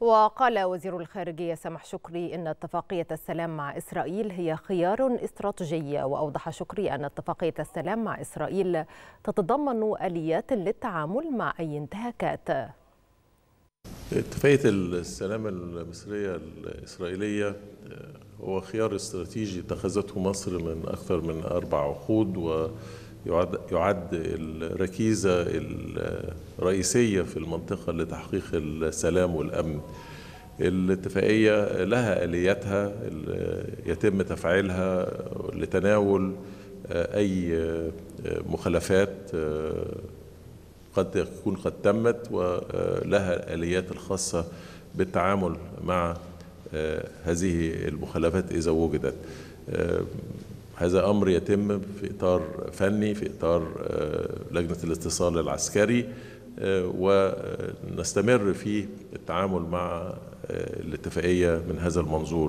وقال وزير الخارجية سمح شكري أن اتفاقية السلام مع إسرائيل هي خيار استراتيجي وأوضح شكري أن اتفاقية السلام مع إسرائيل تتضمن آليات للتعامل مع أي انتهاكات اتفاقية السلام المصرية الإسرائيلية آه، هو خيار استراتيجي اتخذته مصر من أكثر من أربع عقود و يعد, الركيزة الرئيسية في المنطقة لتحقيق السلام والأمن الاتفاقية لها آلياتها يتم تفعيلها لتناول آه، أي آه، مخالفات آه، قد تكون قد تمت ولها الآليات الخاصة بالتعامل مع هذه المخالفات إذا وجدت هذا امر يتم في اطار فني في اطار آه، لجنه الاتصال العسكري آه، ونستمر في التعامل مع آه، الاتفاقيه من هذا المنظور